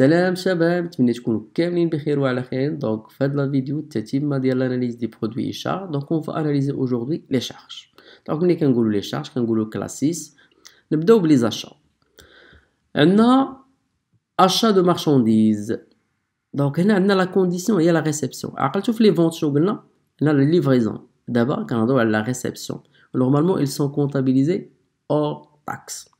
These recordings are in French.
سلام شباب نتمنى تكونوا كاملين بخير وعلى خير دونك في هاد لا فيديو التتمه ديال لاناليز دي برودوي اي شار دونك اون فا اناليزي اوجوردي لي شارج دونك ملي كنقولوا لي شارج كنقولوا كلاسيس نبداو بلي زاشا عندنا اشا دو مارشانديز دونك هنا عندنا لا كونديسيون هي لا ريسبسيون عقلتو في لي فونت شنو قلنا هنا لي ليفريزون دابا كنهضروا على لا ريسبسيون نورمالمون ils sont comptabilisés hors taxe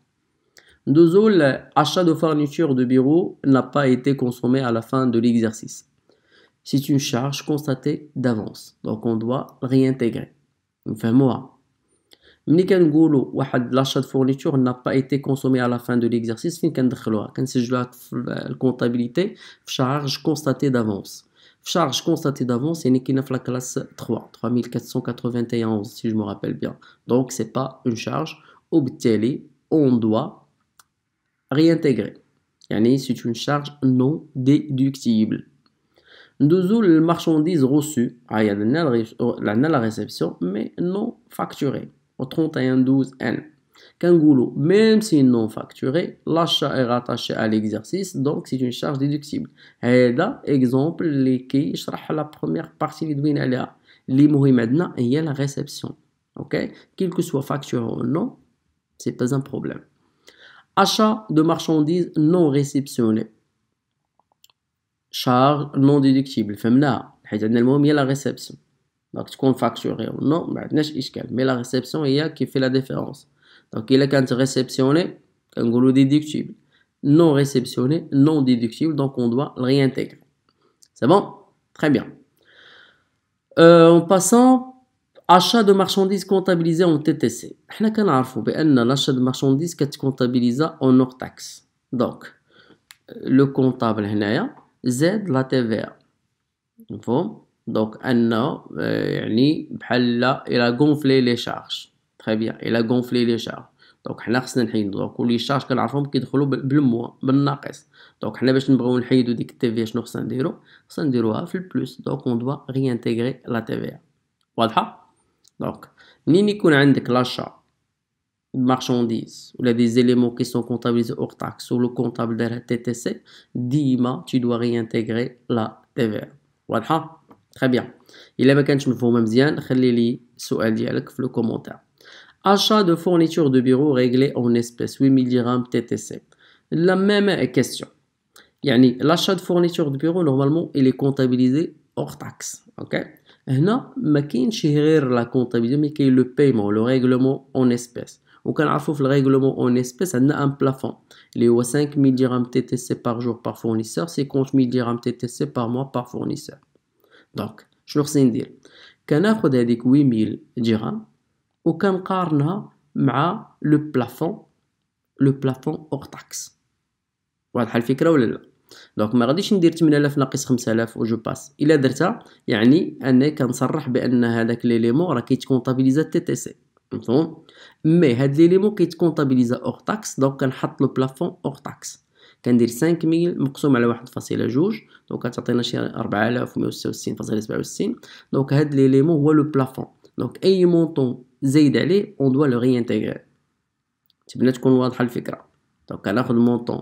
Deux l'achat de fourniture de bureau n'a pas été consommé à la fin de l'exercice. C'est une charge constatée d'avance, donc on doit réintégrer. Enfin, moi. l'achat de fourniture n'a pas été consommé à la fin de l'exercice, fin la comptabilité, charge constatée d'avance. Charge constatée d'avance, c'est la classe 3, 3491 si je me rappelle bien. Donc c'est pas une charge. Obtélé, on doit réintégrer. c'est une charge non déductible. Nous les marchandises reçues, ah, la la réception, mais non facturée. Au 31-12-N. Kangoulou, même si non facturé, l'achat est rattaché à l'exercice, donc c'est une charge déductible. Et là, exemple, les qui la première partie de l'idouine, maintenant, il la réception. Ok Qu'il que soit facturé ou non, c'est pas un problème. Achat de marchandises non réceptionnées. Charge non déductible. Femna. Il y a la réception. Donc, si qu'on facture non, bah, mais la réception, il y a qui fait la différence. Donc, il y a quand réceptionné, un gros déductible. Non réceptionné, non déductible, donc on doit le réintégrer. C'est bon Très bien. Euh, en passant Achat de marchandises comptabilisées en TTC. L'achat de marchandises est en hors taxe. Donc, le comptable Z la TVA. Donc, il a gonflé les charges. Très bien, il a gonflé les charges. دونك حنا خصنا نحيدو كل moins شارج كنعرفهم كيدخلوا بالموا بالناقص دونك حنا باش نبغيو نحيدو ديك التيفيا شنو خصنا نديرو خصنا نديروها في البلس Donc اون réintégrer la لا TVA. Donc, ni a l'achat de marchandises ou des éléments qui sont comptabilisés hors taxe ou le comptable de la TTC, dites-moi, tu dois réintégrer la TVA. Voilà. Très bien. Il a pas مفهوم مزيان خلي لي ديالك le commentaire. Achat de fourniture de bureau réglé en espèces 8000 dirhams TTC. La même question. l'achat de fourniture de bureau, normalement, il est comptabilisé hors taxe. OK Maintenant, je ne sais pas qui la comptabilité, mais qui le paiement, le règlement en espèces. Aucun cas le règlement en espèces, il y a un plafond. Il y a 5 000 dirhams TTC par jour par fournisseur, 50 000 dirhams TTC par mois par fournisseur. Donc, je vous dire, quand on a dit 8 000 dirhams, aucun cas n'a le plafond, le plafond hors taxe. Voilà ce que je veux dire. دونك ما غاديش ندير 8000 ناقص 5000 وجو باس الا درتها يعني اني كنصرح بان هذاك ليمون راه كيتكونطابيليزا تي تي سي مفهوم مي هاد ليمون كيتكونطابيليزا اور تاكس دونك كنحط لو بلافون اور تاكس كندير 5000 مقسوم على 1.2 دونك كتعطينا شي 4166.67 دونك هاد ليمون هو لو بلافون دونك اي مونطون زايد عليه اون دوا لو انتغري تبنا تكون واضحه الفكره دونك كناخذ مونطون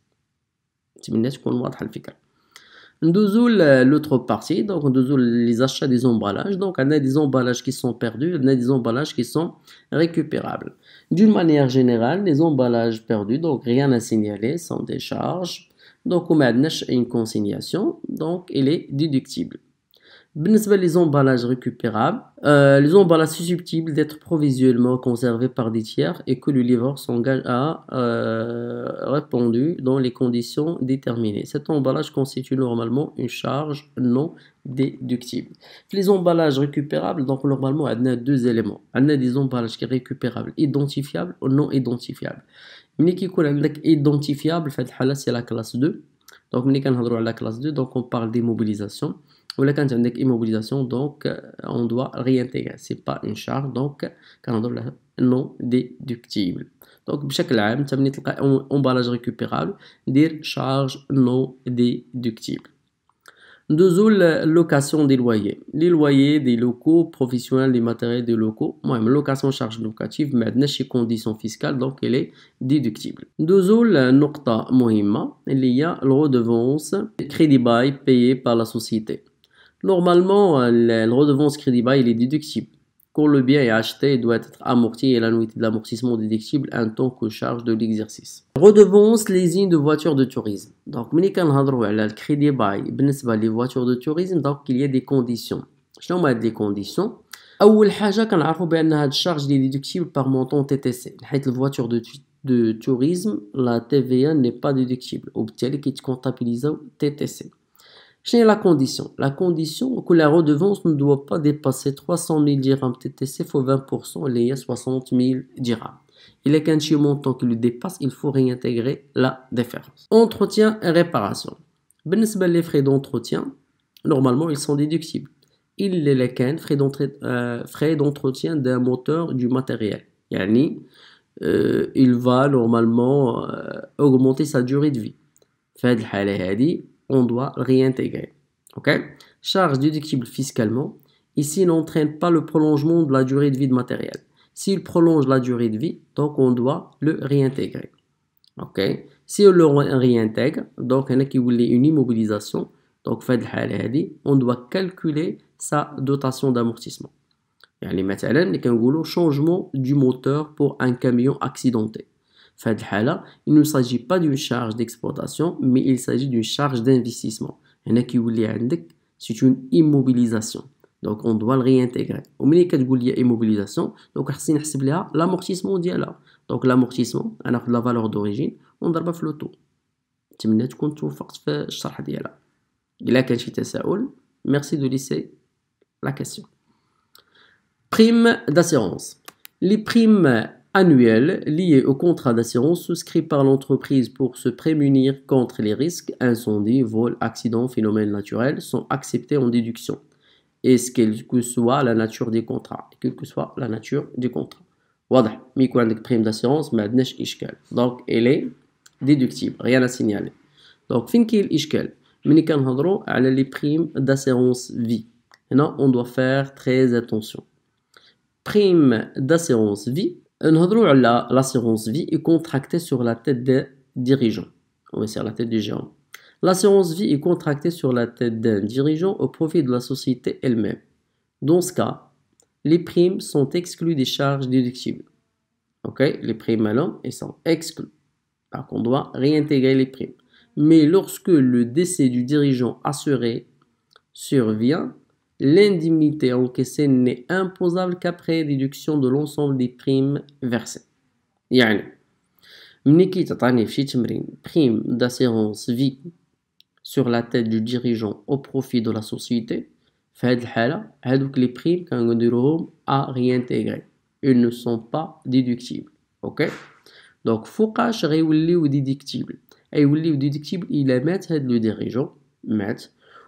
C'est une l'autre partie, donc nous les achats des emballages. Donc on a des emballages qui sont perdus, on a des emballages qui sont récupérables. D'une manière générale, les emballages perdus, donc rien à signaler, sans décharge, Donc on a une consignation, donc il est déductible les emballages récupérables, euh, les emballages susceptibles d'être provisoirement conservés par des tiers et que le livreur s'engage à euh, dans les conditions déterminées. Cet emballage constitue normalement une charge non déductible. Les emballages récupérables, donc normalement, y a deux éléments. y a des emballages qui sont récupérables, identifiables ou non identifiables. Mais qui est identifiable, c'est la classe 2. Donc, on parle la classe 2, donc on parle d'immobilisation ou la quand on immobilisation donc euh, on doit réintégrer c'est pas une charge donc quand on doit non déductible donc بشكل عام تمني un emballage récupérable des charges non déductible la location des loyers les loyers des locaux professionnels des matériels des locaux même location charge locative mais pas une conditions fiscales, donc elle est déductible دوزو il مهمة a هي redevance crédit bail payé par la société Normalement, la redevance crédit bail est déductible. Quand le bien est acheté, il doit être amorti et l'annuité de l'amortissement déductible en tant que charge de l'exercice. Redevance leasing de voitures de tourisme. Donc, le crédit bail, les voitures de tourisme, donc il y a des conditions. Je vais mettre des conditions. اول حاجه كنعرفوا بان هاد الشارج لي ديدكتيبل بار مونطون تي تي سي حيت الفواتور دو دو توريزم لا تي في ان ني با ديدكتيبل وبالتالي كيتكونطابيليزاو تي تي j'ai la condition. La condition que la redevance ne doit pas dépasser 300 000 dirhams TTC fois 20%, il y 60 000 dirhams. Il est qu'un montant qui le dépasse, il faut réintégrer la différence. Entretien et réparation. Benesbel les frais d'entretien, normalement, ils sont déductibles. Il les qu'un euh, frais d'entretien d'un moteur du matériel. Yani, euh, il va normalement euh, augmenter sa durée de vie. Fait on doit réintégrer. ok? Charge déductible fiscalement. Ici, n'entraîne pas le prolongement de la durée de vie du matériel. S'il prolonge la durée de vie, donc on doit le réintégrer. OK Si on le réintègre, donc on a qui une immobilisation, donc on doit calculer sa dotation d'amortissement. Les مثلا qu'un كنقولوا changement du moteur pour un camion accidenté. Il ne s'agit pas d'une charge d'exploitation, mais il s'agit d'une charge d'investissement. C'est une immobilisation. Donc, on doit le réintégrer. Au milieu il y immobilisation, donc l'amortissement là. Donc, l'amortissement, alors la valeur d'origine, on doit le taux. C'est ce que la question ديالها d'assurance les primes questions. Merci de laisser La question. Prime d'assurance. Les annuel lié au contrat d'assurance souscrit par l'entreprise pour se prémunir contre les risques incendies, vols, accidents, phénomènes naturels sont acceptés en déduction. Et ce quelle que soit la nature des contrats, quelle que soit la nature des contrats. Voilà, mais prime d'assurance, Donc elle est déductible, rien à signaler. Donc fin qu'il ishkel, quand on les primes d'assurance vie. Maintenant, on doit faire très attention. Prime d'assurance vie l'assurance vie est في sur la tête لا تيت on va وي la tête tête du L'assurance vie est contractée sur la tête d'un dirigeant au profit de la société elle-même. Dans ce cas, les primes sont exclues des charges déductibles. Ok, les primes à l'homme sont exclues. Par on doit réintégrer les primes. Mais lorsque le décès du dirigeant assuré survient, l'indemnité encaissée n'est imposable qu'après déduction de l'ensemble des primes versées. Yani, مني d'assurance vie sur la tête du dirigeant au profit de la société في هاد الحالة les primes à ne sont pas déductibles OK Donc فوقاش غيوليو déductibles غيوليو déductibles il est le dirigeant,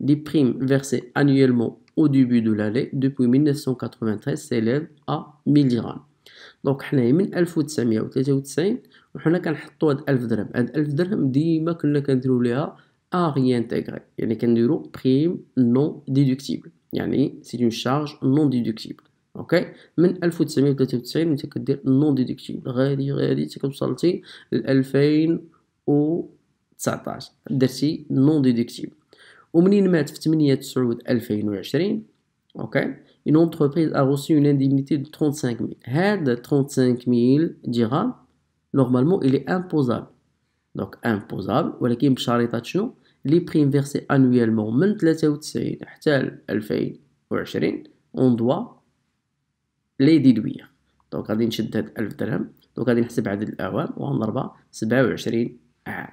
les primes versées annuellement au début de l'année depuis 1993 s'élèvent à 1000 dirhams. دونك حنايا من 1993 وحنا كنحطوا هاد 1000 درهم هاد 1000 درهم ديما كنا كنديروا ليها انتغري يعني كنديروا بريم نون ديدكتيبل يعني سي اون شارج نون ديدكتيبل من 1993 انت كدير نون ديدكتيبل غادي غادي حتى كوصلتي ل 2019 درتي non déductible » ومنين مات في 8 تسعود 2020 اوكي une entreprise a reçu une indemnité de 35 000 هاد 35 000 درهم normalement il est imposable donc imposable ولكن بشريطة شنو لي بريم فيرسي انويلمون من 93 حتى 2020 اون دوا لي ديدوير دونك غادي نشد هاد 1000 درهم دونك غادي نحسب عدد الاعوام وغنضربها 27 عام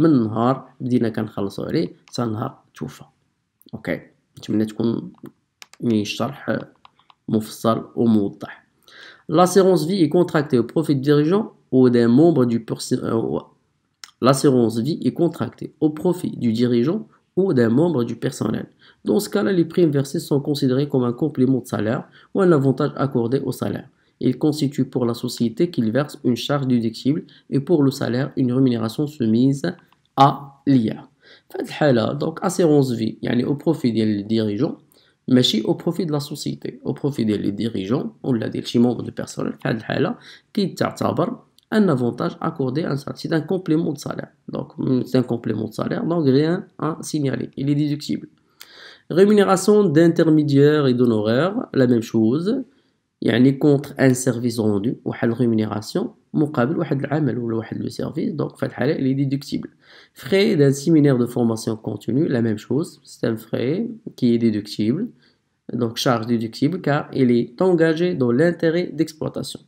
Euh, l'assurance vie est contractée au profit du dirigeant ou d'un membre du L'assurance vie est contractée au profit du dirigeant ou d'un membre du personnel. Dans ce cas-là, les primes versées sont considérées comme un complément de salaire ou un avantage accordé au salaire. Il constitue pour la société qu'il verse une charge déductible et pour le salaire une rémunération soumise à l'IA. Donc, assurance vie, a au profit des dirigeants, mais aussi au profit de la société, au profit des dirigeants, ou des membres de personnel, qui un avantage accordé à un salaire. C'est un complément de salaire. Donc, c'est un complément de salaire, donc rien à signaler. Il est déductible. Rémunération d'intermédiaires et d'honoraires, la même chose y a un contre un service rendu, ou une rémunération, ou service. Donc, il est déductible. Frais d'un séminaire de formation continue, la même chose. C'est un frais qui est déductible, donc charge déductible, car il est engagé dans l'intérêt d'exploitation.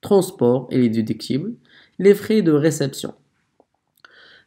Transport, il est déductible. Les frais de réception.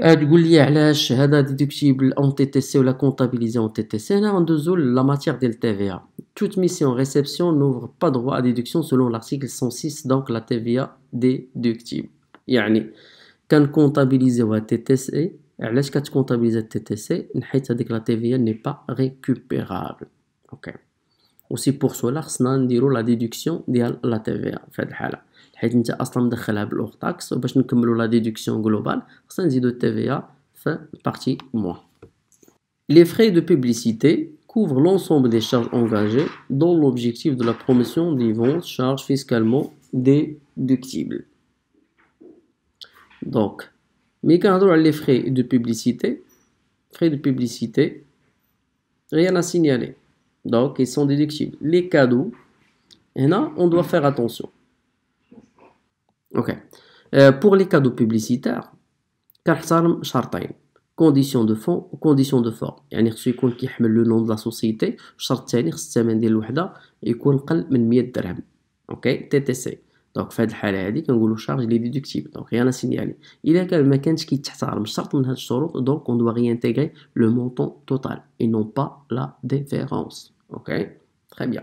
Et vous la déductible en TTC ou la comptabilisée en TTC. Il deux la matière de la TVA. Toute mission réception n'ouvre pas droit à déduction selon l'article 106, donc la TVA déductible. Il y a une comptabilisée en TTC. TTC. La TVA n'est pas récupérable. Aussi pour cela, nous allons la déduction de la TVA حيت اصلا مدخلها تاكس وباش نكملوا لا ديدكسيون جلوبال Les frais de publicité couvrent l'ensemble des charges engagées dans l'objectif de la promotion des ventes, charges fiscalement déductibles. Donc, mais quand on les frais de publicité, frais de publicité, rien à signaler. Donc, ils sont déductibles. Les cadeaux, et on doit faire attention. Ok. Euh, pour les cadeaux publicitaires, Karsarm Chartain. Condition de fond ou condition de forme. Il y a un exécutif qui a le nom de la société, Chartain, Chartain, il y a un exécutif qui a Ok, TTC. Donc, fait le halal, il y a une charge, il est Donc, rien à signaler. Il y a quand même un qui a Chartain, Chartain, donc on doit réintégrer le montant total et non pas la différence. Ok, très bien.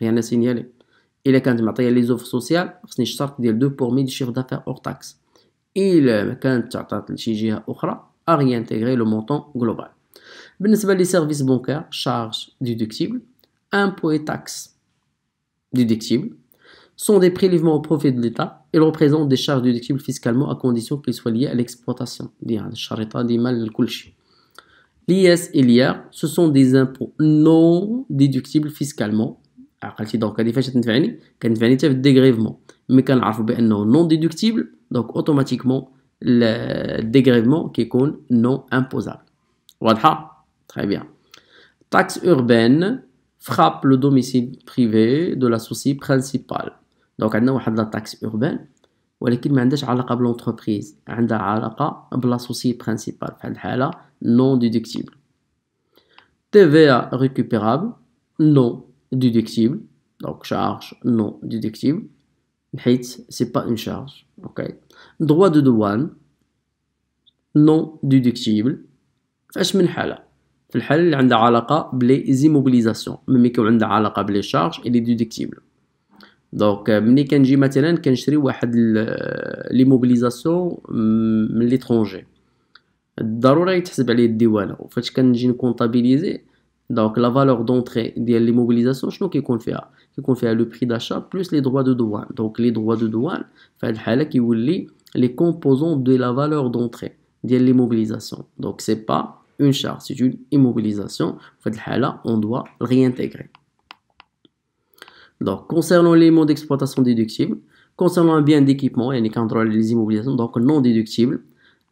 rien à signaler. Il est quand même les offres sociales, Ce n'est 2 pour 1000 chiffres chiffre d'affaires hors taxes. Il est euh, quand même une charte à réintégrer le montant global. Pour les services bancaires, charges déductibles, impôts et taxes déductibles sont des prélèvements au profit de l'État et représentent des charges déductibles fiscalement à condition qu'ils soient liés à l'exploitation. L'IS et l'IR, ce sont des impôts non déductibles fiscalement عقلتي دونك des فاش تنفعني Mais حتى في non non déductible, Donc, automatiquement, le dégrèvement le non imposable. Voilà. Très bien. taxe urbaine frappe le domicile privé de la société principale. Donc, on a la taxe urbaine, mais elle n'a pas avec l'entreprise, elle a avec la société principale, dans ce cas non déductible. TVA récupérable, non ديديكتيبل دونك شارج نو ديديكتيبل حيت سي با اون شارج اوكي دووا دو douane نو déductible فاش من حاله في الحاله اللي عندها علاقه بلي زيموبيليزاسيون ملي كيكون عندها علاقه بلي شارج اللي ديديكتيبل دونك ملي كنجي مثلا كنشري واحد آه، لي موبيليزاسيون من ليترونجي ضروري يتحسب عليه الديوانه وفاش كنجي نكونطابيليزي Donc, la valeur d'entrée de l'immobilisation, je qu'on fait le prix d'achat plus les droits de douane. Donc, les droits de douane, qui les composants de la valeur d'entrée de l'immobilisation. Donc, ce n'est pas une charge, c'est une immobilisation. Là, on doit réintégrer. Donc, concernant les l'élément d'exploitation déductible, concernant un bien d'équipement et les contrôles les immobilisations, donc non déductible,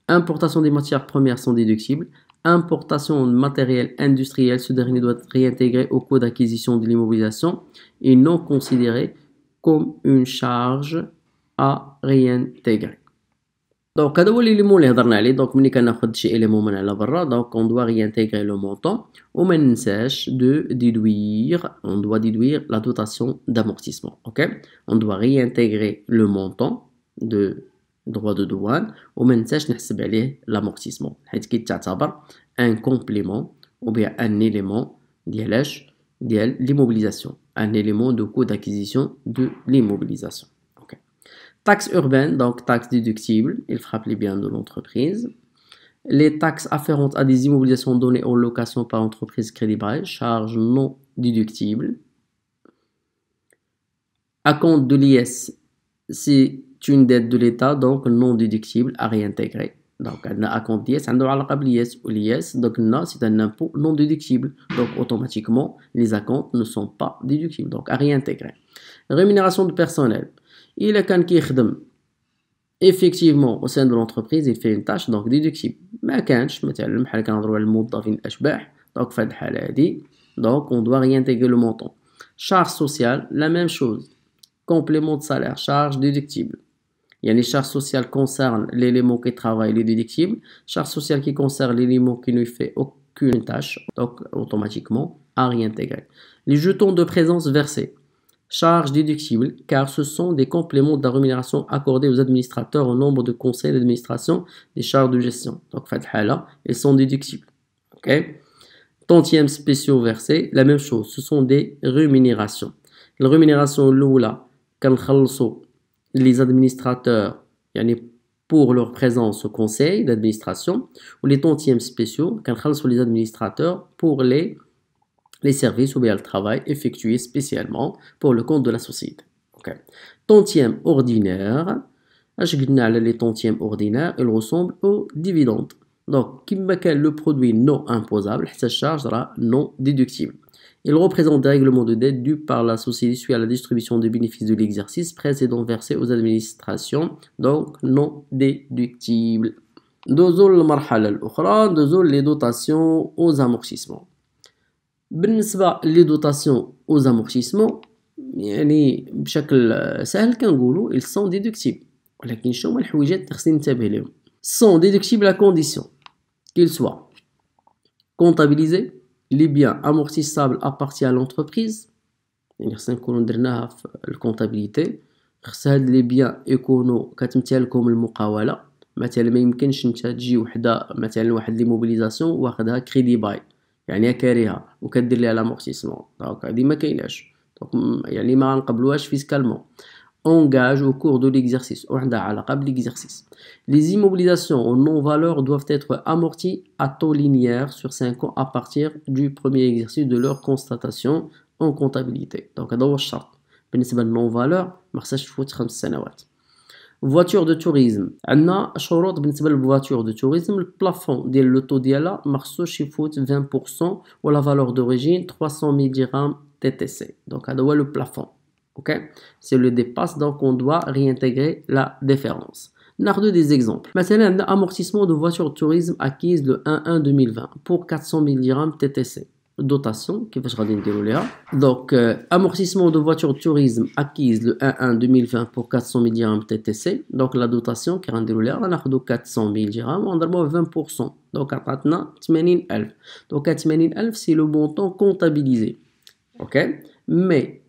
importation des matières premières sont déductibles, importation de matériel industriel, ce dernier doit être réintégré au coût d'acquisition de l'immobilisation et non considéré comme une charge à réintégrer. Donc, on donc, on doit réintégrer le montant. au moyen sèche de déduire, on doit déduire la dotation d'amortissement. Ok? On doit réintégrer le montant de droit de douane ou même n'ai l'amortissement un complément un complément ou bien un élément ديالاش l'immobilisation un élément de coût d'acquisition de l'immobilisation taxe urbaine donc taxe déductible il frappe les biens de l'entreprise les taxes afférentes à des immobilisations données en location par entreprise crédible, charges non déductibles. À compte de l'IS, c'est une dette de l'État, donc non déductible à réintégrer. Donc, on a compte d'IS, on a l'IS ou l'IS, donc c'est un impôt non déductible. Donc, automatiquement, les comptes ne sont pas déductibles, donc à réintégrer. Rémunération du personnel. Il est quand qui effectivement au sein de l'entreprise, il fait une tâche, donc déductible. Mais donc donc on doit réintégrer le montant charge sociale la même chose complément de salaire charge déductible il y a charges sociales sociales concernent l'élément qui travaille les déductibles charges sociales qui concerne l'élément qui ne fait aucune tâche donc automatiquement à réintégrer les jetons de présence versés charges déductibles car ce sont des compléments de la rémunération accordée aux administrateurs au nombre de conseils d'administration des charges de gestion donc là ils sont déductibles ok tantièmes spéciaux versés la même chose ce sont des rémunérations la rémunération l'oula كنخلصوا les administrateurs pour leur présence au conseil d'administration ou les tantièmes spéciaux sur les administrateurs pour les, les services ou bien le travail effectué spécialement pour le compte de la société. Okay. Tantième ordinaire, les tantièmes ordinaires, ils ressemblent aux dividendes. Donc, qui le produit non imposable, sa charge sera non déductible. Il représente des règlements de dette dus par la société suite à la distribution des bénéfices de l'exercice précédent versés aux administrations, donc non déductibles. les dotations aux amortissements. بالنسبة dotations aux او زامورتيسمون يعني بشكل سهل كنقولوا ils sont déductibles ولكن ننتبه لهم sont déductibles à condition qu'ils soient comptabilisés لي بيان امورتيسابل ابارتي ا لونتربريز يعني خصنا نكونو درناها في الكونطابيليتي خص هاد لي بيان يكونوا كتمتلكهم المقاوله مثلا ما يمكنش انت تجي وحده مثلا واحد لي موبيليزاسيون واخدها كريدي باي يعني كاريها وكدير ليها لامورتيسمون دونك هادي ما كايناش يعني ما غنقبلوهاش فيسكالمون engage au cours de l'exercice. Les immobilisations en non-valeur doivent être amorties à taux linéaire sur 5 ans à partir du premier exercice de leur constatation en comptabilité. Donc, هذا هو charte بالنسبة للنون-valeur ما خصهاش تفوت خمس سنوات. فواتور دو توريزم عندنا شروط بالنسبه للفواتور دو توريزم البلافون ديال لو طو ديالها ما خصوش يفوت 20% ولا فالور 300 000 غرام TTC. Donc à دونك هذا c'est le dépasse, donc on doit réintégrer la différence. deux des exemples. Maintenant, amortissement de voiture tourisme acquise le 1-1 2020 pour 400 000 dirhams TTC. Dotation, qui va se Donc, euh, amortissement de voiture tourisme acquise le 1-1 2020 pour 400 000 dirhams TTC. Donc, la dotation qui est déroulée, on a 400 000 dirhams, on a 20%. Donc, on a 80 000. Donc, 80 c'est le montant comptabilisé. OK Mais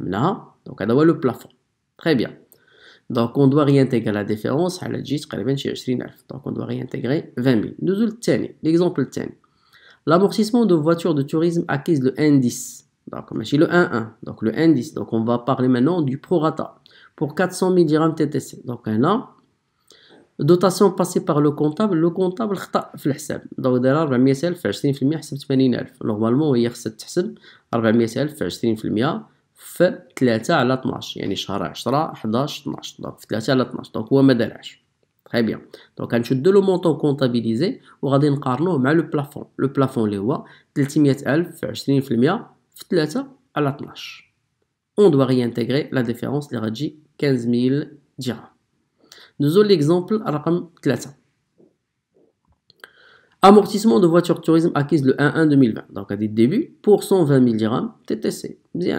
Donc, on a le plafond. Très bien. Donc, on doit réintégrer la différence à la Donc, on doit réintégrer 20 000. Nous l'exemple L'amortissement de voitures de tourisme acquise le indice. Donc, on le 1-1. Donc, le indice. Donc, on va parler maintenant du prorata pour 400 000 dirhams TTC. Donc, on a dotation passée par le comptable. Le comptable dans le الحساب. Donc, دار 400 000 في 20% حسب 80 000. Normalement, il à 000 في 20% في 3 على 12 يعني شهر 10 11 12 دونك في 3 على 12 دونك هو ما دارعش تري بيان دونك غنشدو لو مونطون كونطابيليزي وغادي نقارنوه مع لو بلافون لو بلافون اللي هو 300000 في 20% في 3 على 12 on doit réintégrer la différence اللي غتجي 15000 درهم نزول ليكزامبل رقم 3 Amortissement de voiture tourisme acquise le 1-1-2020, donc à des débuts, pour 120 000 dirhams TTC. Bien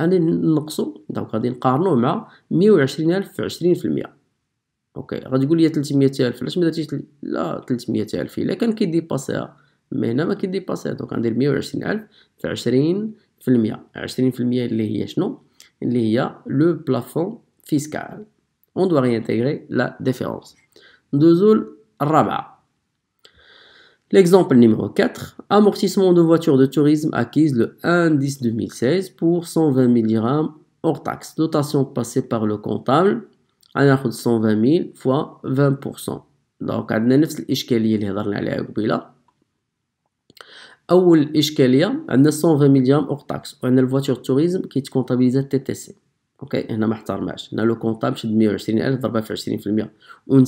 غادي نقصو دونك غادي نقارنوه مع مية وعشرين ألف في عشرين في المية اوكي غادي تقول لي الف علاش ما درتيش لا الف الا كان كيديباسيها مي هنا ما كيديباسيها دونك غندير الف في 20 في المية 20 في المية اللي هي شنو اللي هي لو بلافون فيسكال اون دوا ريانتيغري لا ديفيرونس ندوزو الرابعه L'exemple numéro 4, amortissement de voitures de tourisme acquises le 1-10-2016 pour 120 000 dirhams hors taxe. Dotation passée par le comptable, à 120 000 fois 20 Donc, on a le problème qu'on a vu avant. La première on a 120 000 dirhams hors taxe. On a la voiture de tourisme qui est comptabilisée TTC. OK, on a le comptable match. On a le comptable qui est de 120 000 dirhams On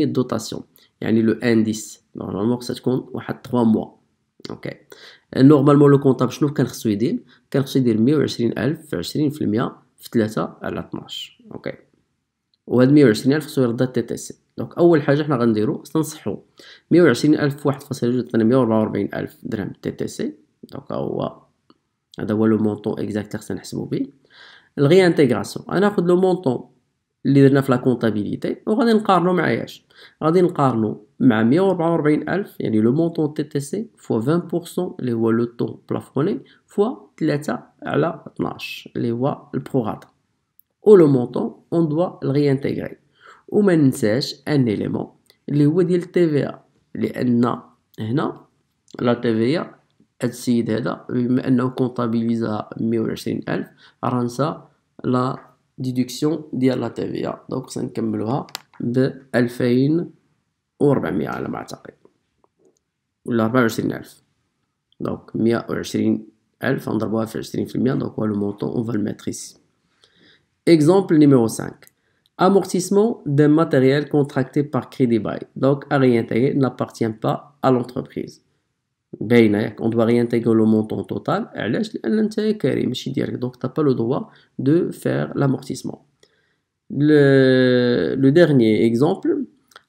a dotation. يعني لو انديس نورمالمون خصها تكون واحد 3 موا اوكي نورمالمون لو كونطاب شنو كان خصو يدير كان خصو يدير 120000 في 20% في 3 على 12 اوكي وهاد 120000 خصو يرد تي تي سي دونك اول حاجه حنا غنديرو خصنا نصحو 120000 في فاصلة جوج درهم تي تي سي دونك هو هذا هو لو مونطون اكزاكت اللي خصنا نحسبو به الغي انتيغراسيون انا ناخذ لو مونطون اللي درنا في لا كونطابيليتي وغادي نقارنو مع ياش غادي نقارنو مع 144 الف يعني لو مونطون تي تي سي فوا 20% اللي هو لو طون بلافوني فوا 3 على 12 اللي هو البروغاتا او لو مونطون اون دو دوا انتغري وما ننساش ان اليمون اللي هو ديال في ا لان هنا لا تي في ا هاد السيد هذا بما انه كونطابيليزا 120 الف راه نسى لا ديدكسيون ديال لا تي في ا دونك خصنا نكملوها ب 2400 على ما اعتقد ولا 24000 دونك 120000 غنضربوها في 20% دونك هو لو مونطون اون فا الميتر ici exemple numéro 5 amortissement des matériels contractés par crédit bail donc à réintégrer n'appartient pas à l'entreprise on doit réintégrer le montant total donc tu n'as pas le droit de faire l'amortissement le, dernier exemple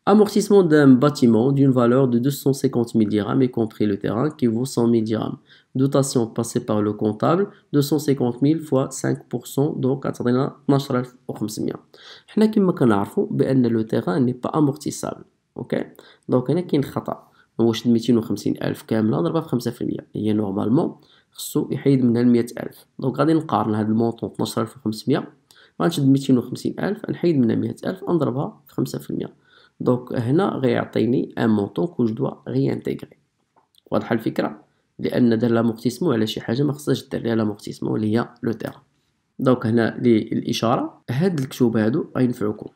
amortissement d'un bâtiment d'une valeur de 250 000 dirhams y compris le terrain qui vaut 100 000 dirhams dotation passée par le comptable 250 000 fois 5% donc à que le terrain n'est pas amortissable ok donc il y a une erreur واش ميتين وخمسين الف كامله ضربها في خمسة فالمية هي نورمالمون خصو يحيد منها المية الف دونك غادي نقارن هاد المونطون طناش الف وخمسمية غنشد ميتين وخمسين الف نحيد منها مية الف نضربها في خمسة فالمية دونك هنا غيعطيني ان مونطون كو جو دوا غيانتيغري واضحه الفكره لان دار لاموغتيسمو على شي حاجه ما خصهاش دير ليها لاموغتيسمو اللي هي لو تيغا دونك هنا للاشاره هاد الكتب هادو غينفعوكم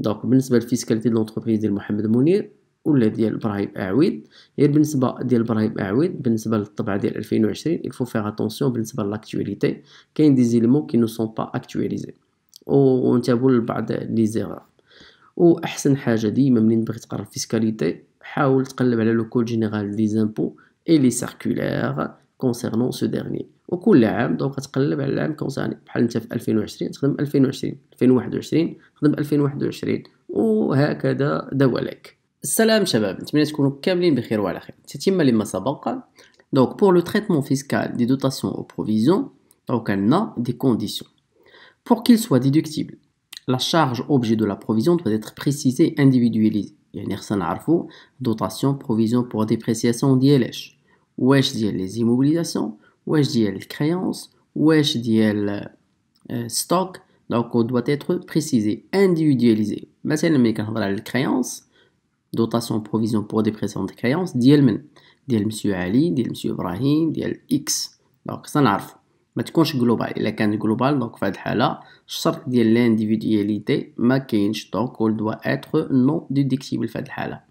دونك بالنسبه للفيسكاليتي دو لونتربريز ديال محمد منير ولا ديال براهيم اعويد هي بالنسبه ديال براهيم اعويد بالنسبه للطبعه ديال 2020 il faut faire بالنسبه للاكتواليتي كاين دي زيليمون كي نو سون با اكtualisés وانتبهوا لبعض لي زيرور واحسن حاجه ديما منين بغيت تقرا فيسكاليتي حاول تقلب على لو كود جينيرال دي زامبو اي لي سيركولير كونسيرنون سو ديرني وكل عام دونك تقلب على العام كونسيرني بحال انت في 2020 تخدم 2020 2021 تخدم 2021 وهكذا دوالك Salam, chabab. Je suis le seul à vous parler. C'est ce que Donc, pour le traitement fiscal des dotations aux provisions, il y a des conditions. Pour qu'il soit déductible, la charge objet de la provision doit être précisée, individualisée. Il y a des dotations, dotation, provision pour dépréciation ou DLH. Ou les immobilisations, ou HDL les créances, ou euh, HDL stock. Donc, on doit être précisé, individualisé. Mais c'est le même les créances dotation provision pour dépréciation des créances. c'est le même monsieur Ali c'est monsieur Ibrahim c'est X donc ça on le sait mais quand je suis global si je suis global donc dans ce cas-là je sors de l'individualité mais donc ça doit être non-déductible dans ce cas-là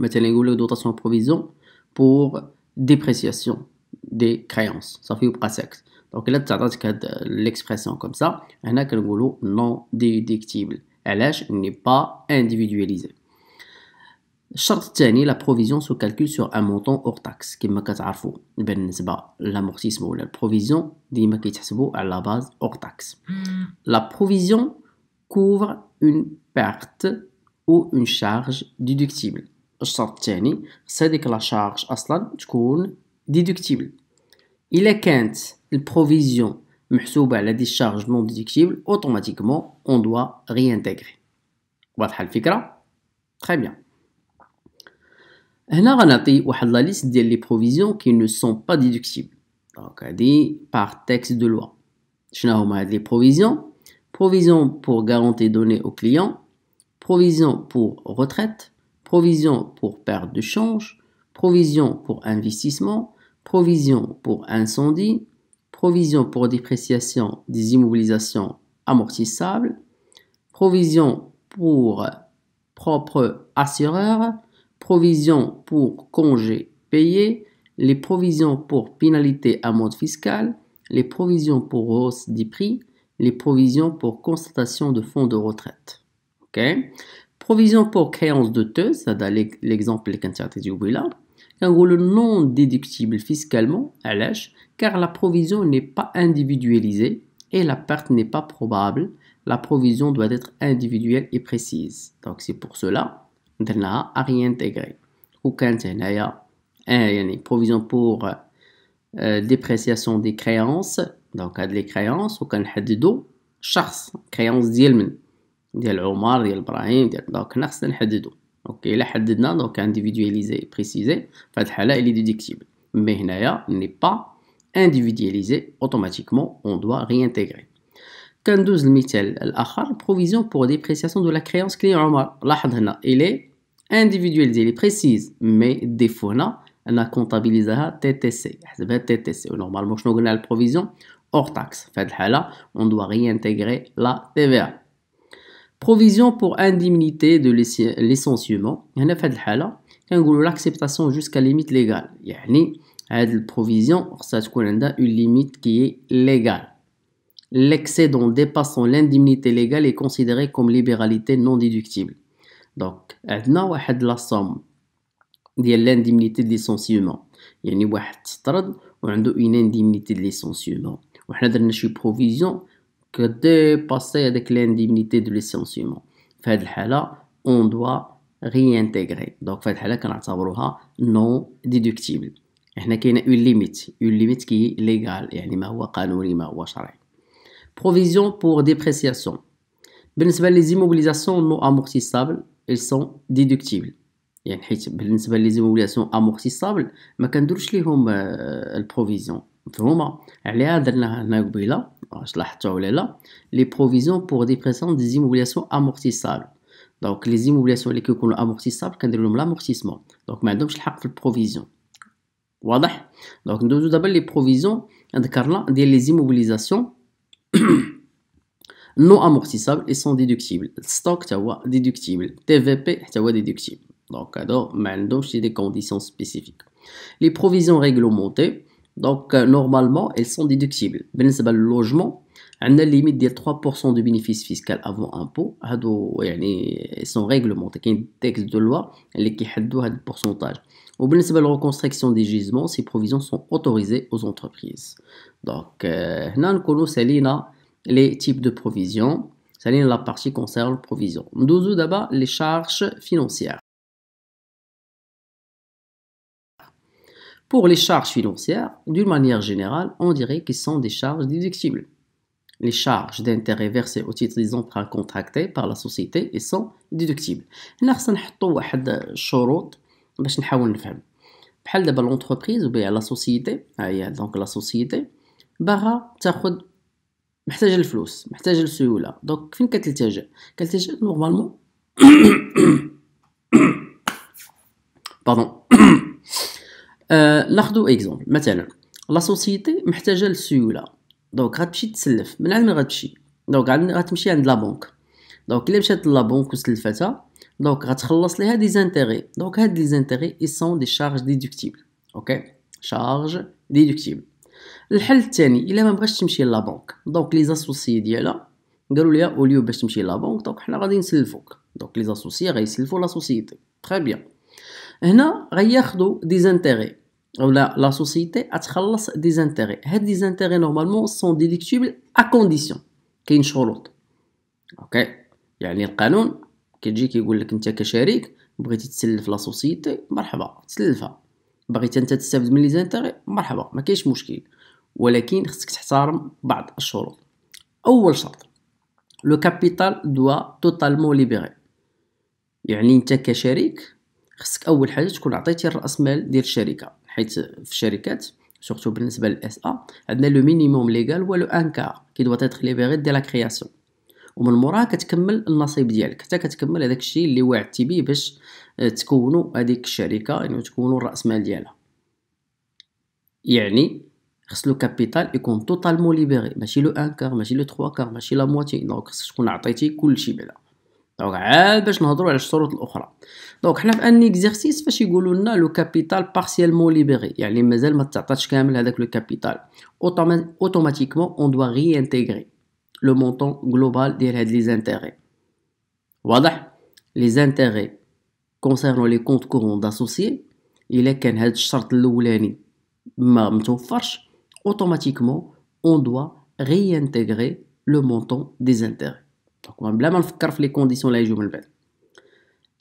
si je suis dotation provision pour dépréciation des créances. ça fait pas sens donc là tu as euh, l'expression comme ça on a non-déductible pourquoi parce n'est pas individualisé The la provision se calcule sur un montant hors taxe qui est la provision la hmm. La provision couvre une perte ou une charge déductible. La provision c'est que la charge a déductible. Il provision mais à la non déductible automatiquement on doit réintégrer. What Très bien. هنا غنعطي la une provisions provisions qui sont sont sont pas déductibles par texte par texte de provisions provisions provisions pour garantie donnée aux clients, provisions pour retraite, provisions pour perte de change, provision pour investissement, provision pour incendie, provision pour dépréciation des immobilisations amortissables, provision pour propre assureur, provisions pour congés payés, les provisions pour pénalités mode fiscal, les provisions pour hausse des prix, les provisions pour constatation de fonds de retraite. OK Provision pour créance te ça dans l'exemple que dit là. En gros, le non déductible fiscalement, lèche, car la provision n'est pas individualisée et la perte n'est pas probable. La provision doit être individuelle et précise. Donc c'est pour cela à réintégrer. Ou provision pour euh, euh, dépréciation des créances, donc les créances, ou il y a créance des des des créances il donc individualisé, précisé, il n'est pas individualisé, automatiquement, on doit réintégrer. 12 provision pour dépréciation de la créance Individuelle, elle précise, mais des on a comptabilisé TTC. TTC. Normalement, on a la provision hors taxe. Là, on doit réintégrer la TVA. Provision pour indemnité de licenciement. Là, on l'acceptation jusqu'à limite légale. Il y provision, une limite qui est légale. L'excédent dépassant l'indemnité légale est considéré comme libéralité non déductible. دونك عندنا واحد لا سوم ديال لانديمنيتي دي ليسونسيومون يعني واحد الطرد وعنده اون انديمنيتي دي ليسونسيومون وحنا درنا شي بروفيزيون كديباسي هذاك لانديمنيتي دو ليسونسيومون في هذه الحاله اون دوا ريانتيغري دونك في هذه الحاله كنعتبروها نو ديدكتيبل هنا كاينه اون ليميت اون ليميت كي ليغال يعني ما هو قانوني ما هو شرعي بروفيزيون بور ديبريسياسيون بالنسبه لي زيموبيليزاسيون نو امورتيسابل ils sont déductibles يعني حيت بالنسبه ليزيموبلياسيون امورتيسابل ما كنديروش ليهم آه، البروفيزيون مفهومه عليها درنا هنا قبيله واش لاحظتوا ولا لا لي بروفيزيون بور دي بريسون ديزيموبلياسيون امورتيسابل دونك لي زيموبلياسيون اللي كيكونوا امورتيسابل كندير لهم لامورتيسمون دونك ما عندهمش الحق في البروفيزيون واضح دونك ندوزو دابا لي بروفيزيون ذكرنا ديال لي زيموبليزاسيون non amortissables et sont déductibles. Stock, c'est déductible. TVP, c'est déductible. Donc, alors, maintenant, c'est des conditions spécifiques. Les provisions réglementées, donc, euh, normalement, elles sont déductibles. Ben, le logement. On a la limite des 3% de bénéfices fiscaux avant impôt. Elles sont réglementés. texte de loi qui a un pourcentage. Au bénéfice reconstruction des gisements, ces provisions sont autorisées aux entreprises. Donc, euh, nous avons les types de provisions, cest la partie concerne les provisions. Nous d'abord les charges financières. Pour les charges financières, d'une manière générale, on dirait qu'elles sont des charges déductibles. Les charges d'intérêt versées au titre des emprunts contractés par la société et sont déductibles. بحال دابا لونتربريز لا سوسيتي ها هي محتاجه الفلوس محتاجه السيوله دونك فين كتلتجا كتلتجا نورمالمون باردون آه ناخذ اكزومبل مثلا لا سوسيتي محتاجه للسيوله دونك غتمشي تسلف من عند غتمشي دونك غتمشي عند لا بنك دونك الا مشات لا بنك وسلفتها دونك غتخلص ليها دي زانتيغي دونك هاد لي زانتيغي اي سون دي شارج ديدكتيبل اوكي شارج ديدكتيبل الحل الثاني الا ما بغاش تمشي لابونك دونك لي زاسوسي ديالها قالوا ليها اوليو باش تمشي لابونك دونك حنا غادي نسلفوك دونك لي زاسوسي غيسلفو لا سوسيتي تري بيان هنا غياخذوا دي زانتيغي ولا لا سوسيتي اتخلص دي زانتيغي هاد دي زانتيغي نورمالمون سون ديديكتيبل ا كونديسيون كاين شروط اوكي يعني القانون كيجي كيقول لك انت كشريك بغيتي تسلف لا سوسيتي مرحبا تسلفها بغيتي انت تستافد من لي زانتيغي مرحبا ما كاينش مشكل ولكن خصك تحترم بعض الشروط اول شرط لو كابيتال دوا توتالمون ليبيري يعني انت كشريك خصك اول حاجه تكون عطيتي راس مال ديال الشركه حيت في الشركات سورتو بالنسبه للاس ا عندنا لو مينيموم ليغال هو لو ان كار كي دوا تيتر ليبيري ديال لا كرياسيون ومن موراها كتكمل النصيب ديالك حتى كتكمل هذاك الشيء اللي وعدتي به باش آه، تكونوا هذيك الشركه يعني تكونوا الراس مال ديالها يعني خص لو كابيتال يكون توتالمون ليبيري ماشي لو ان كار ماشي لو تخوا كار ماشي لا موتي دونك خص تكون عطيتي كلشي بعدا دونك عاد باش نهضروا على الشروط الاخرى دونك حنا في ان اكزرسيس فاش يقولوا لنا لو كابيتال بارسيالمون ليبيري يعني مازال ما تعطاتش كامل هذاك لو كابيتال اوتوماتيكمون اون دوا ري انتيغري لو مونطون جلوبال ديال هاد لي زانتيغي واضح لي زانتيغي كونسيرنو لي كونت كورون داسوسيي الا كان هاد الشرط الاولاني ما متوفرش automatiquement on doit réintégrer le montant des intérêts دونك بلا ما نفكر في لي كونديسيون اللي يجيو من بعد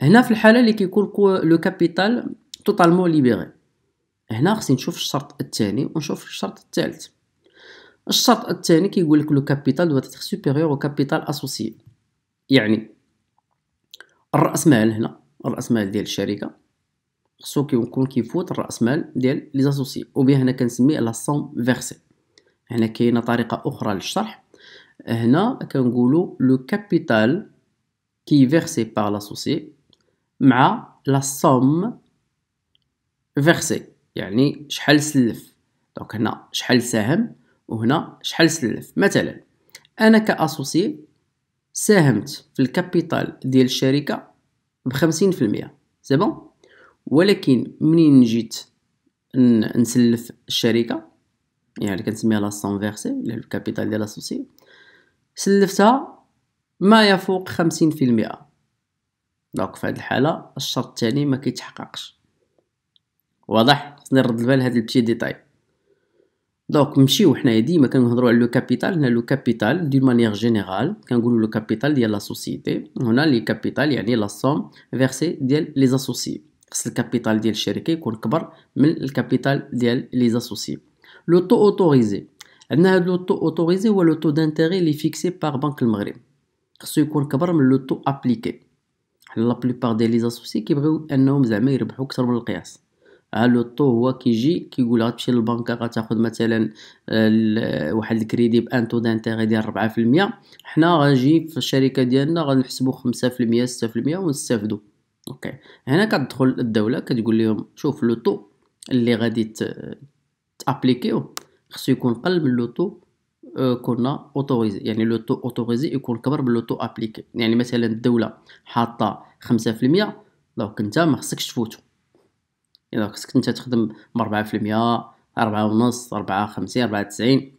هنا في الحاله اللي كيكون لو كابيتال توتالمون ليبيري هنا خصني نشوف الشرط الثاني ونشوف الشرط الثالث الشرط الثاني كيقول لك لو كابيتال دو تيتر سوبيريور او كابيتال اسوسي يعني الراس مال هنا الراس مال ديال الشركه خصو كيكون كيفوت الراس ديال لي زاسوسي وبها هنا كنسمي لا سون فيرسي هنا كاينه طريقه اخرى للشرح هنا كنقولوا لو كابيتال كي فيرسي بار لاسوسي مع لا سوم فيرسي يعني شحال سلف دونك هنا شحال ساهم وهنا شحال سلف مثلا انا كاسوسي ساهمت في الكابيتال ديال الشركه ب 50% سي بون ولكن منين جيت نسلف الشركه يعني كنسميها لاسون فيرسي الكابيتال ديال لاسوسي سلفتها ما يفوق خمسين في المئة دونك في هاد الحالة الشرط الثاني ما كيتحققش واضح خصني نرد البال هاد البتي ديتاي دونك نمشيو حنايا ديما كنهضروا على لو كابيتال هنا لو كابيتال دون مانيير جينيرال كنقولوا لو كابيتال ديال لا سوسيتي هنا لي كابيتال يعني لا سوم فيرسي ديال لي اسوسيي خص الكابيتال ديال الشركه يكون كبر من الكابيتال ديال لي زاسوسي لو تو اوتوريزي عندنا هاد لو تو اوتوريزي هو لو تو دانتيغي لي فيكسي بار بنك المغرب خصو يكون كبر من لو تو ابليكي لا بلوبار ديال لي زاسوسي كيبغيو انهم زعما يربحوا اكثر من القياس لو تو هو كيجي كيقول غتمشي للبنكه غتاخذ مثلا آه، واحد الكريدي بان تو دانتيغي ديال 4% حنا غنجي في الشركه ديالنا غنحسبوا 5% 6% ونستافدوا اوكي هنا كتدخل الدوله كتقول لهم شوف لو طو اللي غادي تابليكيو خصو يكون قل من لو طو آه، كنا اوتوريزي يعني لو طو اوتوريزي يكون كبر من لو طو ابليكي يعني مثلا الدوله حاطه 5% دونك انت ما خصكش تفوتو يعني خصك انت تخدم ب 4% 4.5 54 94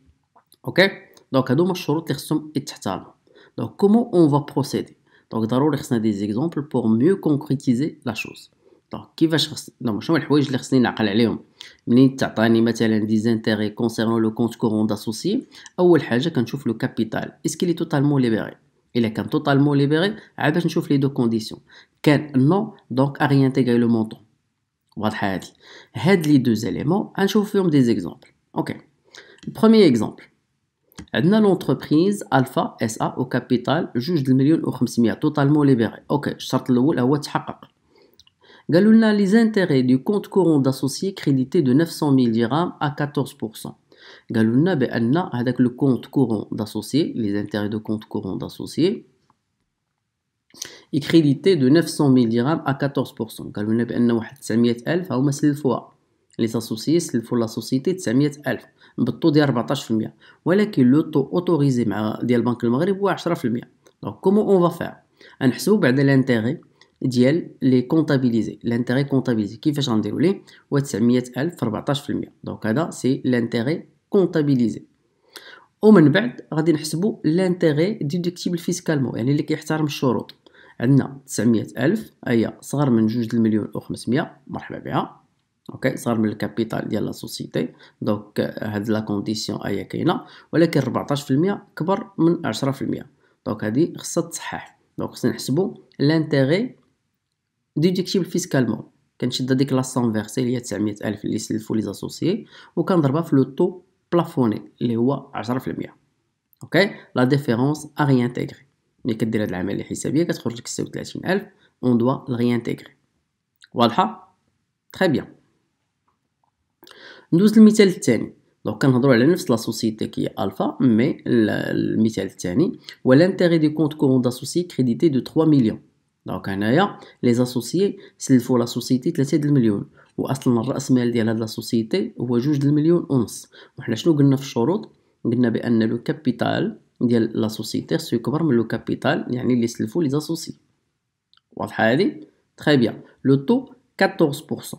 اوكي دونك هادو هما الشروط اللي خصهم يتحترموا دونك كومون اون فا بروسيدي Donc, d'abord, je vais vous des exemples pour mieux concrétiser la chose. Donc, qu'est-ce que dans mon exemple, je vais vous donner un peu les éléments. Il y a certainement des intérêts concernant le compte courant d'associé, ou le fait qu'on le capital. Est-ce qu'il est totalement libéré Il est quand totalement libéré, après, on trouve les deux conditions qu'elles n'ont donc à rien intégrer le montant. What headly Headly deux éléments, on trouve un des exemples. Ok. Premier exemple. On l'entreprise Alpha SA au capital, juge de 1 500 totalement libérée. Ok, je sors tout d'abord, la voie est faite. les intérêts du compte courant d'associé crédité de 900 000 dirhams à 14%. On a ici le compte courant d'associé, les intérêts du compte courant d'associé. Il est crédité de 900 000 dirhams à 14%. On a ici les associés sont dans la société de 900 000. بالطو ديال 14% ولكن لو طو اوتوريزي مع ديال بنك المغرب هو 10% دونك كومو اون فافا نحسبوا بعد بعدا لانتيغي ديال لي كونطابيليزي لانتيغي كونطابيليزي كيفاش غنديروا ليه هو 900000 في 14% دونك هذا سي لانتيغي كونطابيليزي ومن بعد غادي نحسبوا لانتيغي ديدكتيبل فيسكالمون يعني اللي كيحترم الشروط عندنا 900000 هي صغر من 2 المليون و500 مرحبا بها اوكي صار من الكابيتال ديال لا سوسيتي دونك هاد لا كونديسيون هي كاينه ولكن 14% كبر من 10% دونك هادي خصها تصحح دونك خصنا نحسبوا لانتيغي ديجيكتيف فيسكالمون كنشد هذيك سون فيرسي اللي هي 900 الف اللي سلفوا لي زاسوسيي وكنضربها في لو طو بلافوني اللي هو 10% اوكي لا ديفيرونس ا ري انتيغري ملي كدير هاد العمليه الحسابيه كتخرج لك 36000 اون دوا ري انتيغري واضحه تري بيان ندوز للمثال الثاني دونك كنهضروا على نفس لا سوسيتي كي الفا مي المثال الثاني هو لانتيغي دي كونت كورون داسوسي كريديتي دو 3 مليون دونك هنايا لي زاسوسيي سلفوا لا سوسيتي 3 د المليون واصلا الراس مال ديال هاد لا سوسيتي هو 2 د المليون ونص وحنا شنو قلنا في الشروط قلنا بان لو كابيتال ديال لا سوسيتي خصو يكبر من لو كابيتال يعني اللي سلفوا لي اسوسي واضحه هادي تري بيان لو تو 14%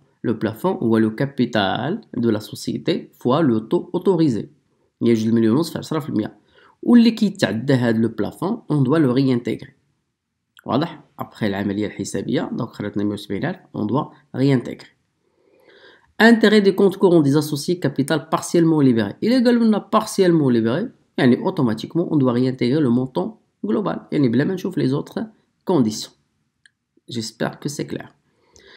le plafond ou le capital de la société fois le taux autorisé. ou المليون في 10% واللي on هذا لو réintégrer. on on le réintégrer. واضح Après l'amélioration on doit réintégrer. intérêt des comptes courants des associés capital partiellement libéré il est également partiellement libéré يعني automatiquement on doit réintégrer le montant global يعني بلا ما نشوف les autres conditions j'espère que c'est clair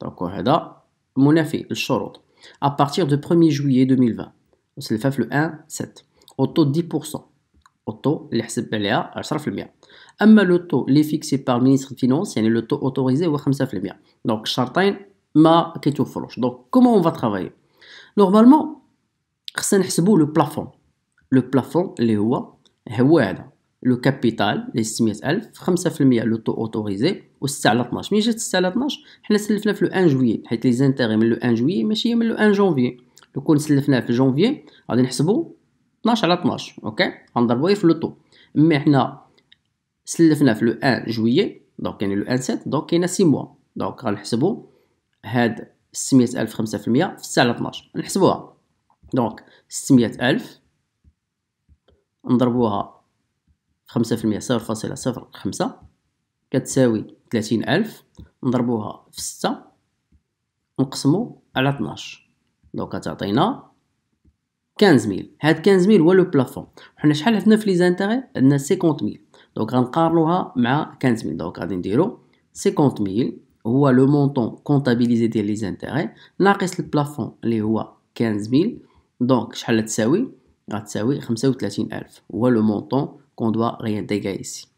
Donc, للشروط à partir du 1er juillet 2020, c'est le FAF le 7 Au taux de 10%. Au taux, le taux est fixé par le ministre des Finances, le taux autorisé est 5%. Donc, شرطين ما كيتوفروش. Donc, comment on va travailler Normalement, خصنا نحسبوا le plafond. Le plafond اللي هو هو هذا. Le capital, les 600 5% le taux autorisé. و 6 على 12 ملي جات 6 على 12 حنا سلفنا في لو 1 جويي حيت لي زانتيغي من لو 1 جويي ماشي من لو 1 جونفي لو كون سلفناه في جونفي غادي نحسبو 12 على 12 اوكي غنضربوه في لو طو مي حنا سلفنا في لو 1 جويي دونك يعني لو 1 7 دونك كاينه 6 موا دونك غنحسبو هاد 600000 5% في 6 على 12 نحسبوها دونك 600000 نضربوها في 5% 0.05 كتساوي 30 ألف نضربوها في ستة نقسمو على 12 دوكا تعطينا ميل هاد ميل هو لو بلافون حنا شحال عندنا في لي زانتيغي عندنا ميل دونك غنقارنوها مع ميل دونك غادي نديرو ميل هو لو مونطون كونطابيليزي ديال لي زانتيغي ناقص البلافون اللي هو ميل دونك شحال تساوي غتساوي 35000 هو لو مونطون كون دوا ريانتيغي ici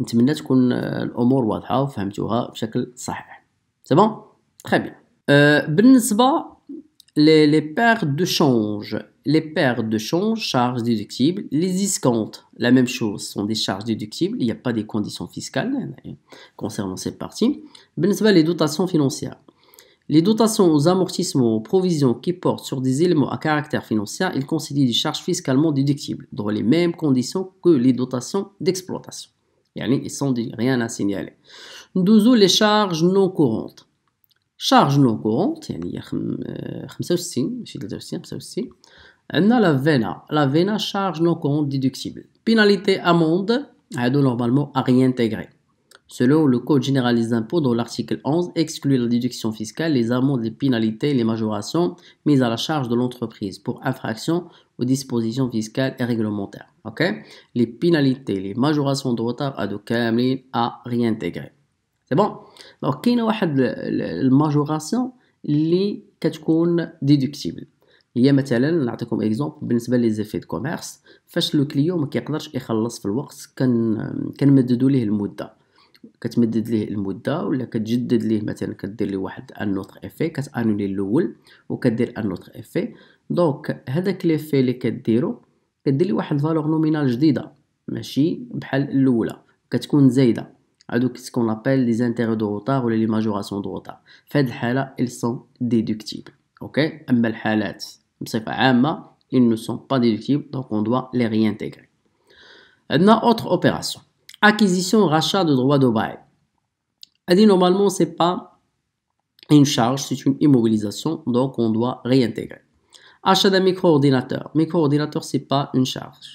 نتمنى تكون الامور واضحه وفهمتوها بشكل les, euh، les paires de change. Les paires de change, charges déductibles. Les discounts, la même chose, sont des charges déductibles. Il n'y a pas des conditions fiscales concernant cette partie. les dotations financières. Les dotations aux amortissements aux provisions qui portent sur des éléments à caractère financier, ils constituent des charges fiscalement déductibles, dans les mêmes conditions que les dotations d'exploitation. Yani, ils sont dit, rien à signaler. Nous les charges non courantes. Charges non courantes, يعني هي 65 ماشي 65 a la VENA, la VENA charge non courante déductible. Pénalité amende, normalement à réintégrer. Selon le Code général des impôts, dans l'article 11 exclut la déduction fiscale, les amendes, les pénalités et les majorations mises à la charge de l'entreprise pour infraction aux dispositions fiscales et réglementaires. Les pénalités, les majorations de retard à de Kamlin à C'est bon Donc, il y a une majoration qui est déductible. هي مثلا نعطيكم اكزومبل بالنسبه لي زيفي كوميرس فاش لو كليون ما كيقدرش يخلص في الوقت كن ليه المده كتمدد ليه المده ولا كتجدد ليه مثلا كدير ليه واحد انوتر افي كتانولي الاول وكدير انوتر افي دونك هذاك ليفي اللي كديرو كدير ليه واحد فالور نومينال جديده ماشي بحال الاولى كتكون زايده هادوك سكون لابيل لي زانتيغ دو روتار ولا لي ماجوراسيون دو روتار في هاد الحاله ils سون ديدكتيبل اوكي اما الحالات بصفه عامه ils ne sont pas déductibles donc on doit les عندنا اوتر اوبيراسيون acquisition, rachat de droits de bail. normalement, c'est pas une charge, c'est une immobilisation, donc on doit réintégrer. Achat d'un micro-ordinateur. Micro-ordinateur, c'est pas une charge.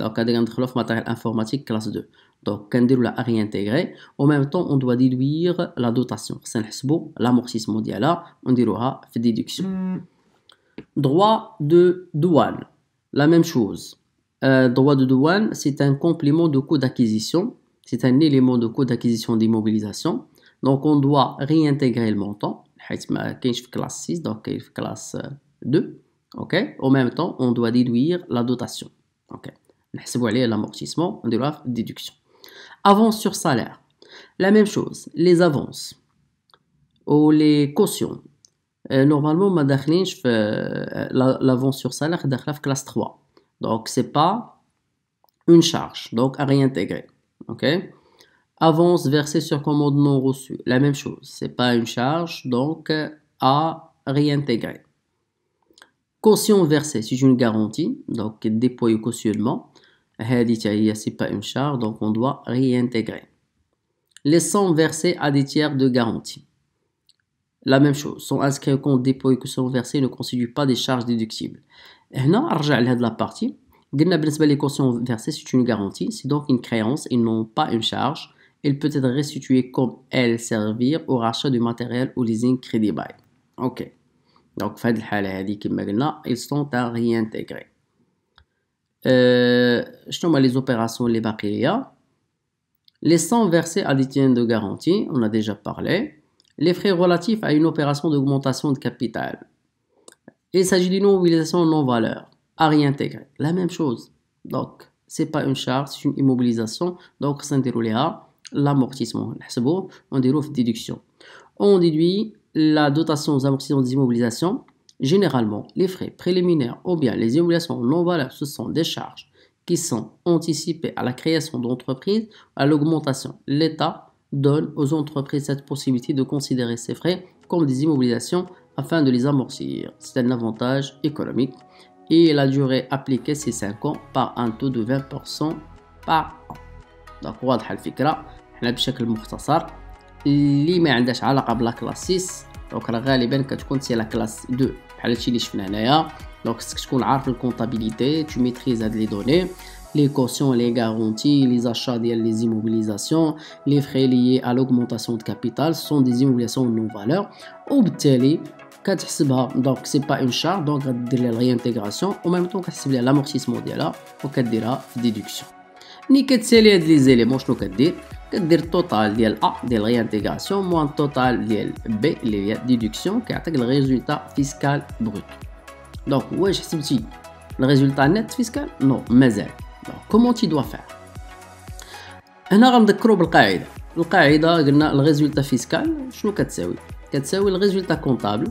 Donc, elle dit matériel informatique classe 2. Donc, quand on l'a réintégré, en même temps, on doit déduire la dotation. C'est l'amortissement d'IALA, on dira fait déduction. Hmm. Droit de douane, la même chose. Euh, droit de douane, c'est un complément de coût d'acquisition, c'est un élément de coût d'acquisition d'immobilisation. Donc on doit réintégrer le montant, classe 6, donc classe 2. Euh, OK En même temps, on doit déduire la dotation. OK C'est voilà l'amortissement de la déduction. Avance sur salaire. La même chose, les avances ou les cautions. Euh, normalement, ma l'avance sur salaire, la classe 3. Donc, c'est pas une charge, donc à réintégrer. OK Avance versée sur commandement reçu. la même chose. C'est pas une charge, donc à réintégrer. Caution versée, c'est une garantie, donc dépôt et cautionnement. C'est pas une charge, donc on doit réintégrer. Les sommes versées à des tiers de garantie. La même chose, sont inscrits au compte dépôt et caution versés ne constituent pas des charges déductibles. هنا رجع لهاد لابارتي قلنا بالنسبه لي كوسيون فيرسي c'est une garantie, c'est donc une créance ils n'ont pas une charge. il peut être restitué comme elle servir au rachat du matériel ou leasing crédit bail. OK. Donc ils sont à réintégrer. Euh, les opérations les باقي Les sommes versées à des de garantie, on a déjà parlé. Les frais relatifs à une opération d'augmentation de capital. Il s'agit d'une immobilisation non valeur, à réintégrer. La même chose. Donc, n'est pas une charge, c'est une immobilisation. Donc, ça déroulé à l'amortissement. On déroule déduction. On déduit la dotation aux amortissements des immobilisations. Généralement, les frais préliminaires ou bien les immobilisations non valeur, ce sont des charges qui sont anticipées à la création d'entreprises, à l'augmentation. L'État donne aux entreprises cette possibilité de considérer ces frais comme des immobilisations afin de les amortir. C'est un avantage économique et la durée appliquée c'est 5 ans par un taux de 20% par an. دونك واضحه الفكره حنا بشكل مختصر اللي ما عندهاش علاقه بلا 6 دونك راه غالبا كتكون سي لا كلاس 2 بحال هادشي اللي شفنا هنايا دونك خصك تكون عارف الكونطابيليتي tu tu هاد لي دوني les cautions, les garanties, les achats, les immobilisations, les frais liés à l'augmentation de capital sont des immobilisations non valeur. Obtenez donc ce n'est pas une charge donc de la réintégration en même temps qu'assez l'amortissement de la au cas des la déduction ni qu'est-ce qu'elle a utilisé les mots je nous qu'a le dire total il a de la réintégration moins total il a déduction les déductions qui est le résultat fiscal brut donc où est-ce que tu le résultat net fiscal non mais c'est. comment tu dois faire on a ramdécoré le de d'ah le cahier d'ah qu'on a le résultat fiscal je nous qu'a le résultat comptable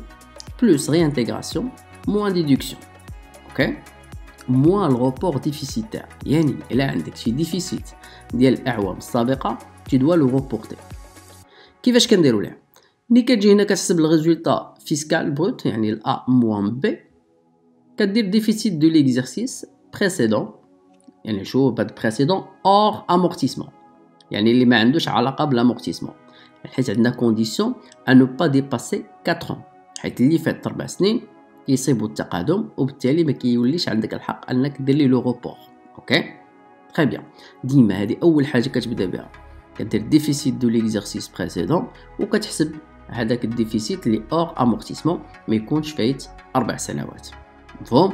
plus réintégration, moins déduction. Ok Moins le report déficitaire. il y a un déficit tu dois le reporter. Qui va se dérouler Nikadji n'a a un résultat fiscal brut, yani A moins B, qu'à dire déficit de l'exercice précédent, il n'y a pas de précédent, hors amortissement. les mains de l'amortissement. Il y a une condition à ne pas dépasser 4 ans. حيت اللي فات ربع سنين كيصيبو التقادم وبالتالي ما كيوليش عندك الحق انك دير لي لوغوبور اوكي تري بيان ديما هذه اول حاجه كتبدا بها كدير ديفيسيت دو ليكزارسيس بريسيدون وكتحسب هذاك الديفيسيت لي اور امورتيسمون ما يكونش فايت اربع سنوات مفهوم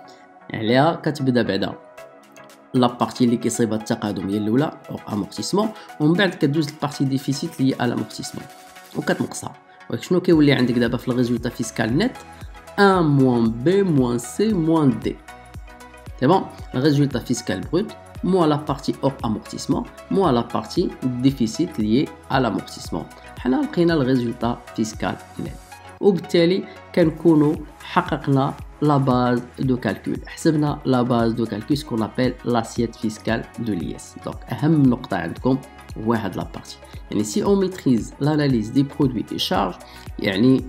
عليها كتبدا بعدا لا بارتي اللي كيصيبها التقادم هي الاولى او امورتيسمون ومن بعد كدوز للبارتي ديفيسيت اللي هي الامورتيسمون وكتنقصها ولكن شنو كيولي عندك دابا في الريزولتا فيسكال نت ا موان بي موان سي موان دي سي بون الريزولتا فيسكال بروت موان la partie hors amortissement, moins la partie déficit liée à l'amortissement. حنا لقينا الريزولتا فيسكال نت وبالتالي كنكونوا حققنا la base de calcul حسبنا la base de calcul ce qu'on appelle l'assiette fiscale de l'IS donc أهم نقطة عندكم هو هاد لابارتي يعني سي اون ميتريز لاناليز دي برودوي اي شارج يعني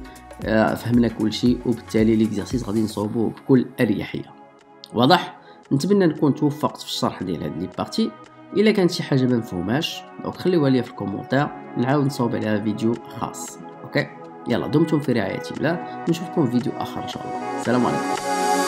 آه، فهمنا كل شيء وبالتالي ليكزارسيس غادي نصوبوه بكل اريحيه واضح نتمنى نكون توفقت في الشرح ديال هاد لي بارتي الا كانت شي حاجه ما مفهوماش دونك خليوها ليا في الكومونتير نعاود نصوب عليها فيديو خاص اوكي يلا دمتم في رعاية الله ونشوفكم في فيديو آخر إن شاء الله السلام عليكم